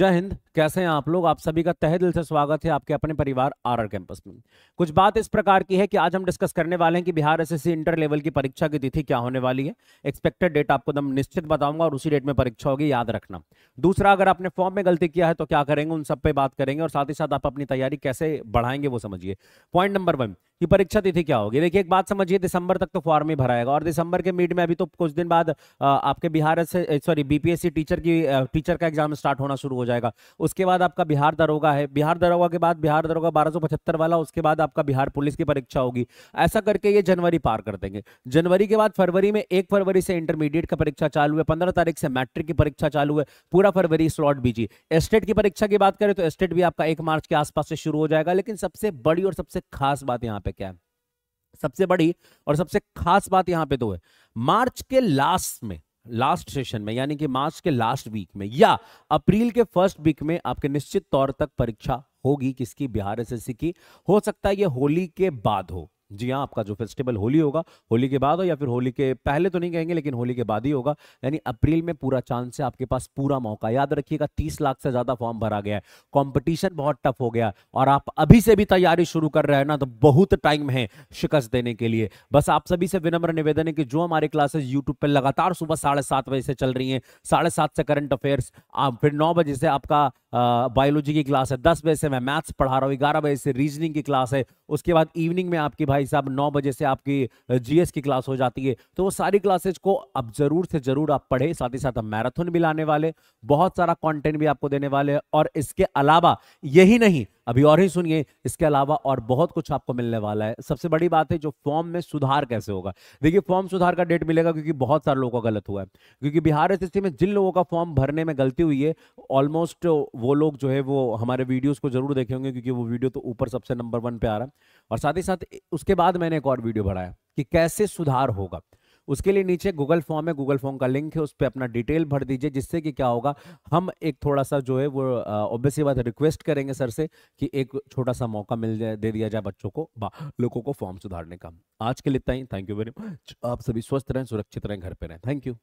जय हिंद कैसे हैं आप लोग आप सभी का तहे दिल से स्वागत है आपके अपने परिवार आरआर कैंपस में कुछ बात इस प्रकार की है कि आज हम डिस्कस करने वाले हैं कि बिहार एसएससी इंटर लेवल की परीक्षा की तिथि क्या होने वाली है एक्सपेक्टेड डेट आपको एकदम तो निश्चित बताऊंगा और उसी डेट में परीक्षा होगी याद रखना दूसरा अगर आपने फॉर्म में गलती किया है तो क्या करेंगे उन सब पे बात करेंगे और साथ ही साथ आप अपनी तैयारी कैसे बढ़ाएंगे वो समझिए पॉइंट नंबर वन कि परीक्षा तिथि क्या होगी देखिए एक बात समझिए दिसंबर तक तो फॉर्म ही भराएगा और दिसंबर के मिड में अभी तो कुछ दिन बाद आपके बिहार से सॉरी बीपीएससी टीचर की टीचर का एग्जाम स्टार्ट होना शुरू हो जाएगा उसके बाद आपका बिहार दरोगा है बिहार दरोगा के बाद बिहार दरोगा बारह वाला उसके बाद आपका बिहार पुलिस की परीक्षा होगी ऐसा करके ये जनवरी पार कर देंगे जनवरी के बाद फरवरी में एक फरवरी से इंटरमीडिएट का परीक्षा चालू है पंद्रह तारीख से मैट्रिक की परीक्षा चालू है पूरा फरवरी स्लॉट बीजी स्टेट की परीक्षा की बात करें तो स्टेट भी आपका एक मार्च के आसपास से शुरू हो जाएगा लेकिन सबसे बड़ी और सबसे खास बात यहाँ पे पे क्या है सबसे बड़ी और सबसे खास बात यहां पे दो है मार्च के लास्ट में लास्ट सेशन में यानी कि मार्च के लास्ट वीक में या अप्रैल के फर्स्ट वीक में आपके निश्चित तौर तक परीक्षा होगी किसकी बिहार एसएससी की हो सकता है ये होली के बाद हो जी हाँ आपका जो फेस्टिवल होली होगा होली के बाद हो या फिर होली के पहले तो नहीं कहेंगे लेकिन होली के बाद ही होगा यानी अप्रैल में पूरा चांस है आपके पास पूरा मौका याद रखिएगा तीस लाख से ज़्यादा फॉर्म भरा गया है कॉम्पिटिशन बहुत टफ हो गया और आप अभी से भी तैयारी शुरू कर रहे हैं ना तो बहुत टाइम है शिकस्त देने के लिए बस आप सभी से विनम्र निवेदन है कि जो हमारे क्लासेस यूट्यूब पर लगातार सुबह साढ़े सात बजे से चल रही है साढ़े सात से करंट अफेयर्स फिर नौ बजे से आपका बायोलॉजी की क्लास है दस बजे से मैं मैथ्स पढ़ा रहा हूँ ग्यारह बजे से रीजनिंग की क्लास है उसके बाद इवनिंग में आपकी भाई साहब नौ बजे से आपकी जीएस की क्लास हो जाती है तो वो सारी क्लासेज को अब जरूर से जरूर आप पढ़े साथ ही साथ हम मैराथन भी लाने वाले बहुत सारा कॉन्टेंट भी आपको देने वाले और इसके अलावा यही नहीं अभी और ही सुनिए इसके अलावा और बहुत कुछ आपको मिलने वाला है सबसे बड़ी बात है जो फॉर्म में सुधार कैसे होगा देखिए फॉर्म सुधार का डेट मिलेगा क्योंकि बहुत सारे लोगों का गलत हुआ है क्योंकि बिहार स्थिति में जिन लोगों का फॉर्म भरने में गलती हुई है ऑलमोस्ट वो लोग जो है वो हमारे वीडियोज को जरूर देखे होंगे क्योंकि वो वीडियो तो ऊपर सबसे नंबर वन पे आ रहा है और साथ ही साथ उसके बाद मैंने एक और वीडियो बढ़ाया कि कैसे सुधार होगा उसके लिए नीचे गूगल फॉर्म है गूगल फॉर्म का लिंक है उस पर अपना डिटेल भर दीजिए जिससे कि क्या होगा हम एक थोड़ा सा जो है वो ऑब्वियसली बात रिक्वेस्ट करेंगे सर से कि एक छोटा सा मौका मिल जाए दे दिया जाए बच्चों को लोगों को फॉर्म सुधारने का आज के लिए इतना ही थैंक यू वेरी मच आप सभी स्वस्थ रहें सुरक्षित रहें घर पर रहें थैंक यू